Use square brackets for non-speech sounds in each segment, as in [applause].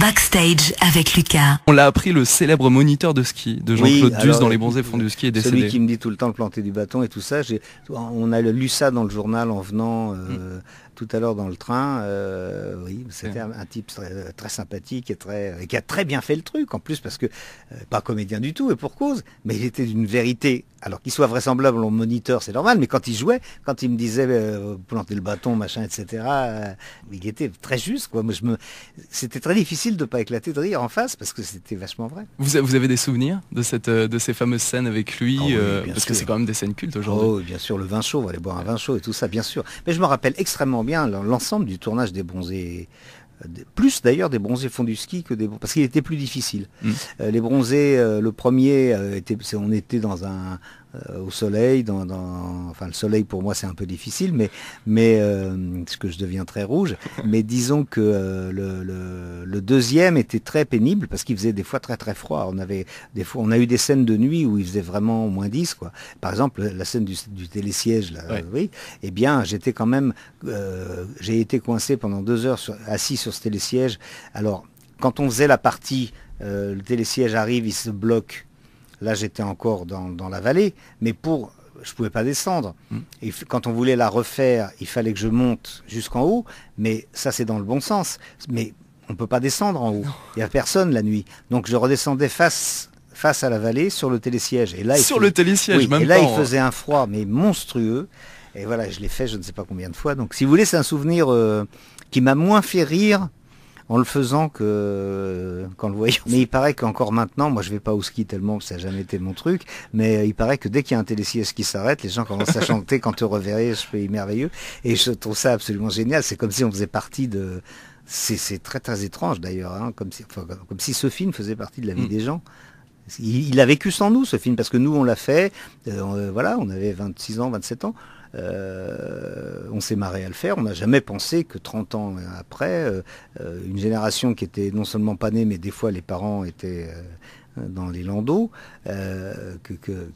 Backstage avec Lucas. On l'a appris, le célèbre moniteur de ski de Jean-Claude Dus dans Les Bronzés fonds du ski est décédé. Celui qui me dit tout le temps de planter du bâton et tout ça. On a lu ça dans le journal en venant euh, mm. tout à l'heure dans le train. Euh, oui, c'était un, type euh, très, sympathique et, très, qui a très bien fait le truc en plus parce que, pas comédien du tout et pour cause, mais il était d'une vérité alors qu'il soit vraisemblable au moniteur, c'est normal, mais quand il jouait, quand il me disait euh, planter le bâton, machin, etc., euh, il était très juste. Quoi. Moi, je me... C'était très difficile de ne pas éclater de rire en face parce que c'était vachement vrai. Vous, avez des souvenirs euh, de, ces fameuses scènes avec lui oh Parce que c'est quand même des scènes cultes aujourd'hui. Oh, bien sûr, le vin chaud, on va aller boire un vin chaud et tout ça, bien sûr. Mais je me rappelle extrêmement bien l'ensemble du tournage des Bronzés plus d'ailleurs des bronzés fond du ski que des parce qu'il était plus difficile. Mmh. Euh, les bronzés, euh, le premier euh, on était dans un euh, au soleil. Dans, enfin, le soleil pour moi c'est un peu difficile, mais, mais euh, parce que je deviens très rouge. [laughs] Mais disons que euh, le, deuxième était très pénible parce qu'il faisait des fois très très froid. On avait des fois, on a eu des scènes de nuit où il faisait vraiment au moins 10 quoi. Par exemple, la scène du, télésiège là, oui. Eh bien, j'étais quand même, j'ai été coincé pendant deux heures assis sur ce télésiège. Alors quand on faisait la partie, le télésiège arrive, il se bloque Là, j'étais encore dans, la vallée, mais pour, je pouvais pas descendre. Mm. Et quand on voulait la refaire, il fallait que je monte jusqu'en haut, mais ça, c'est dans le bon sens. Mais on ne peut pas descendre en haut. Il n'y a personne la nuit. Donc, je redescendais face face à la vallée sur le télésiège. Et là, sur il... le télésiège, Et là, il hein. faisait un froid, mais monstrueux. Et voilà, je l'ai fait, je ne sais pas combien de fois. Donc, si vous voulez, c'est un souvenir euh, qui m'a moins fait rire en le faisant que le voyant. Mais il paraît qu'encore maintenant, moi je vais pas au ski tellement que ça n'a jamais été mon truc, mais euh, il paraît que dès qu'il y a un télésiège qui s'arrête, les gens commencent à [laughs] chanter quand tu reverrai, je pays merveilleux. Et je trouve ça absolument génial. C'est comme si on faisait partie de... C'est très très étrange d'ailleurs, hein, comme, si, comme si ce film faisait partie de la vie mm. des gens. Il, a vécu sans nous ce film parce que nous on l'a fait. Euh, euh, voilà, on avait 26 ans, 27 ans. Euh, on s'est marré à le faire. On n'a jamais pensé que 30 ans après, une génération qui était non seulement pas née, mais des fois les parents étaient dans les landaux, que,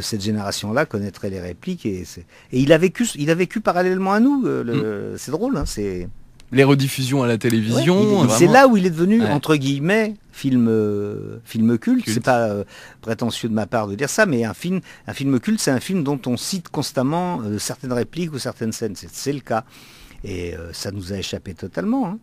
cette génération-là connaîtrait les répliques. Et, il, a vécu, il a vécu parallèlement à nous. Mm. C'est drôle. Hein, c'est les rediffusions à la télévision. c'est là où il est devenu, entre guillemets, film, euh, film culte. C'est pas euh, prétentieux de ma part de dire ça, mais un film, un film culte, c'est un film dont on cite constamment euh, certaines répliques ou certaines scènes. C'est le cas. Et ça nous a échappé totalement. Hein.